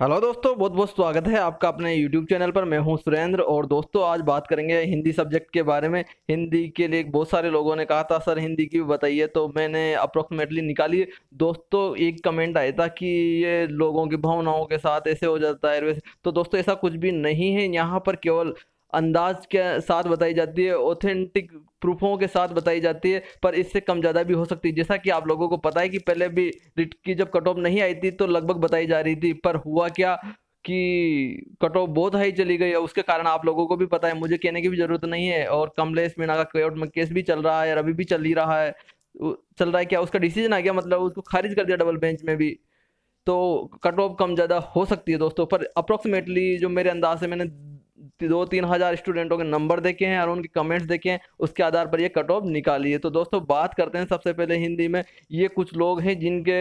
hello दोस्तों बहुत बहुत स्वागत है आपका अपने यूट्यूब चैनल पर मैं हूं सुरेंद्र और दोस्तों आज बात करेंगे हिंदी सब्जेक्ट के बारे में हिंदी के लिए बहुत सारे लोगों ने कहा था सर हिंदी की बताइए तो मैंने अप्रोक्सीमेटली निकाली दोस्तों एक कमेंट आया था कि ये लोगों की भावनाओं के साथ ऐसे हो जाता है तो दोस्तों ऐसा कुछ भी नहीं है यहाँ पर केवल अंदाज के साथ बताई जाती है ऑथेंटिक प्रूफों के साथ बताई जाती है पर इससे कम ज़्यादा भी हो सकती है जैसा कि आप लोगों को पता है कि पहले भी रिट की जब कट ऑफ नहीं आई थी तो लगभग बताई जा रही थी पर हुआ क्या कि कट ऑफ बहुत हाई चली गई है उसके कारण आप लोगों को भी पता है मुझे कहने की भी ज़रूरत नहीं है और कमलेश मीना का कोर्ट में केस भी चल रहा है और अभी भी चल ही रहा है चल रहा है क्या उसका डिसीजन आ गया मतलब उसको खारिज कर दिया डबल बेंच में भी तो कट ऑफ कम ज़्यादा हो सकती है दोस्तों पर अप्रोक्सीमेटली जो मेरे अंदाज से मैंने दो तीन हज़ार स्टूडेंटों के नंबर देखे हैं और उनके कमेंट्स देखे हैं उसके आधार पर ये कट ऑफ निकाली है तो दोस्तों बात करते हैं सबसे पहले हिंदी में ये कुछ लोग हैं जिनके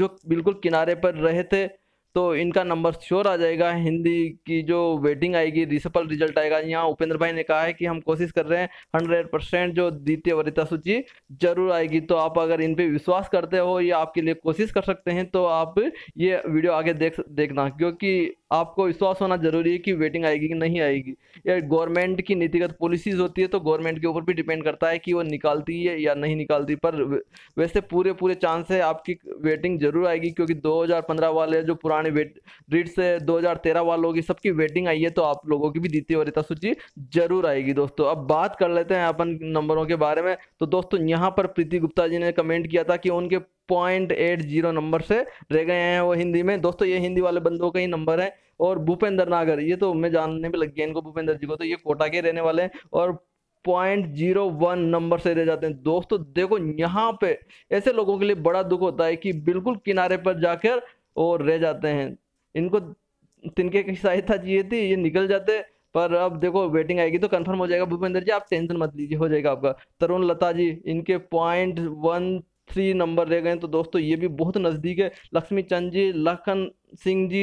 जो बिल्कुल किनारे पर रहे थे तो इनका नंबर श्योर आ जाएगा हिंदी की जो वेटिंग आएगी रिसपल रिजल्ट आएगा यहाँ उपेंद्र भाई ने कहा है कि हम कोशिश कर रहे हैं हंड्रेड परसेंट जो द्वितीय वरिता सूची जरूर आएगी तो आप अगर इन पर विश्वास करते हो या आपके लिए कोशिश कर सकते हैं तो आप ये वीडियो आगे देख देखना क्योंकि आपको विश्वास होना जरूरी है कि वेटिंग आएगी कि नहीं आएगी या गवर्नमेंट की नीतिगत पॉलिसीज होती है तो गवर्नमेंट के ऊपर भी डिपेंड करता है कि वो निकालती है या नहीं निकालती पर वैसे पूरे पूरे चांस है आपकी वेटिंग जरूर आएगी क्योंकि 2015 वाले जो पुराने वेट रीट्स है दो वालों की सबकी वेटिंग आई है तो आप लोगों की भी द्वितीय वरिता सूची जरूर आएगी दोस्तों अब बात कर लेते हैं अपन नंबरों के बारे में तो दोस्तों यहाँ पर प्रीति गुप्ता जी ने कमेंट किया था कि उनके पॉइंट एट जीरो नंबर से रह गए हैं वो हिंदी में दोस्तों ये हिंदी वाले बंदों का ही नंबर है और भूपेंद्र नागर ये तो मैं जानने भी लग गया इनको भूपेंद्र जी को तो ये कोटा के रहने वाले हैं और पॉइंट जीरो वन नंबर से रह जाते हैं दोस्तों देखो यहाँ पे ऐसे लोगों के लिए बड़ा दुख होता है कि बिल्कुल किनारे पर जाकर और रह जाते हैं इनको तिनके की सहायता चाहिए थी ये निकल जाते पर अब देखो वेटिंग आएगी तो कंफर्म हो जाएगा भूपेंद्र जी आप टेंशन मत लीजिए हो जाएगा आपका तरुण लता जी इनके पॉइंट वन थ्री नंबर रह गए तो दोस्तों ये भी बहुत नज़दीक है लक्ष्मी चंद जी लखन सिंह जी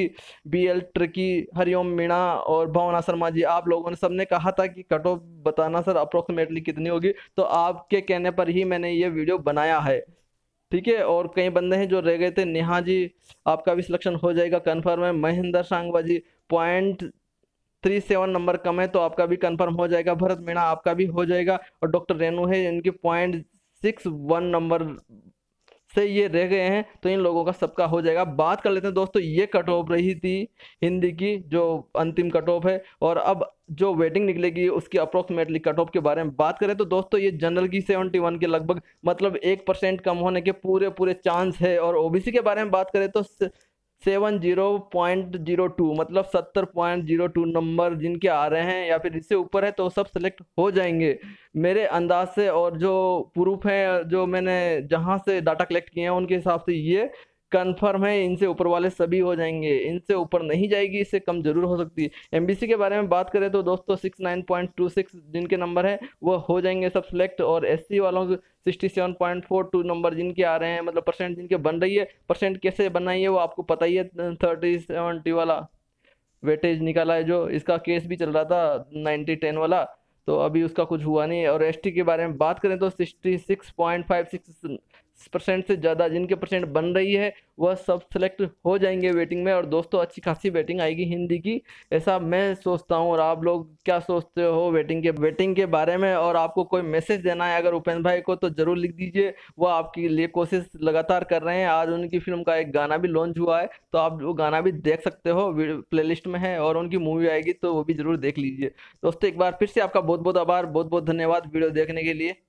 बी एल ट्रिकी हरिओम मीणा और भावना शर्मा जी आप लोगों ने सबने कहा था कि कट ऑफ बताना सर अप्रोक्सीमेटली कितनी होगी तो आपके कहने पर ही मैंने ये वीडियो बनाया है ठीक है और कई बंदे हैं जो रह गए थे नेहा जी आपका भी सिलेक्शन हो जाएगा कन्फर्म है Mahendra Sangwa ji point three seven number कम है तो आपका भी कन्फर्म हो जाएगा भरत मीणा आपका भी हो जाएगा और डॉक्टर रेनू है इनकी पॉइंट सिक्स वन नंबर से ये रह गए हैं तो इन लोगों का सबका हो जाएगा बात कर लेते हैं दोस्तों ये कट ऑफ रही थी हिंदी की जो अंतिम कट ऑफ है और अब जो वेटिंग निकलेगी उसकी अप्रोक्सीमेटली कट ऑफ के बारे में बात करें तो दोस्तों ये जनरल की सेवेंटी वन के लगभग मतलब एक परसेंट कम होने के पूरे पूरे चांस है और ओबीसी के बारे में बात करें तो seven zero point zero two मतलब सत्तर पॉइंट जीरो टू नंबर जिनके आ रहे हैं या फिर इससे ऊपर है तो सब सेलेक्ट हो जाएंगे मेरे अंदाज से और जो प्रूफ हैं जो मैंने जहां से डाटा कलेक्ट किए हैं उनके हिसाब से ये कन्फर्म है इनसे ऊपर वाले सभी हो जाएंगे इनसे ऊपर नहीं जाएगी इससे कम जरूर हो सकती है एमबीसी के बारे में बात करें तो दोस्तों six nine point two six जिनके नंबर हैं वो हो जाएंगे सब सिलेक्ट और एससी वालों के sixty seven point four two number जिनके आ रहे हैं मतलब परसेंट जिनके बन रही है परसेंट कैसे बनाई है वो आपको पता ही है थर्टी सेवेंटी वाला वेटेज निकाला है जो इसका केस भी चल रहा था नाइन्टी टेन वाला तो अभी उसका कुछ हुआ नहीं और एसटी के बारे में बात करें तो sixty six point five six percent से ज़्यादा जिनके परसेंट बन रही है वह सब सेलेक्ट हो जाएंगे वेटिंग में और दोस्तों अच्छी खासी वेटिंग आएगी हिंदी की ऐसा मैं सोचता हूँ और आप लोग क्या सोचते हो वेटिंग के वेटिंग के बारे में और आपको कोई मैसेज देना है अगर उपेंद्र भाई को तो ज़रूर लिख दीजिए वह आपके लिए कोशिश लगातार कर रहे हैं आज उनकी फिल्म का एक गाना भी लॉन्च हुआ है तो आप वो गाना भी देख सकते हो प्ले में है और उनकी मूवी आएगी तो वो भी ज़रूर देख लीजिए दोस्तों एक बार फिर से आपका बहुत बहुत आभार बहुत बहुत धन्यवाद वीडियो देखने के लिए